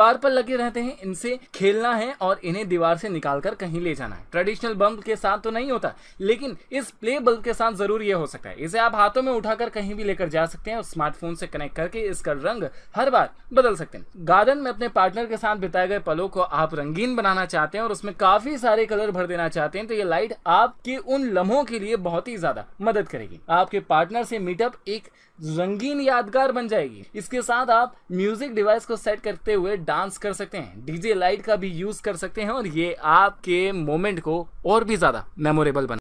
दीवार पर लगे रहते हैं इनसे खेलना है और इन्हें दीवार से निकालकर कहीं ले जाना है ट्रेडिशनल बम्ब के साथ तो नहीं होता लेकिन इस प्ले बल्ब के साथ जरूर ये हो सकता है इसे आप हाथों में उठाकर कहीं भी लेकर जा सकते हैं और स्मार्टफोन से कनेक्ट करके इसका रंग हर बार बदल सकते हैं गार्डन में अपने पार्टनर के साथ बिताए गए पलों को आप रंगीन बनाना चाहते हैं और उसमें काफी सारे कलर भर देना चाहते हैं तो ये लाइट आपके उन लम्हों के लिए बहुत ही ज्यादा मदद करेगी आपके पार्टनर से मीटअप एक रंगीन यादगार बन जाएगी इसके साथ आप म्यूजिक डिवाइस को सेट करते हुए डांस कर सकते हैं डीजे लाइट का भी यूज़ कर सकते हैं और ये आपके मोमेंट को और भी ज़्यादा मेमोरेबल बना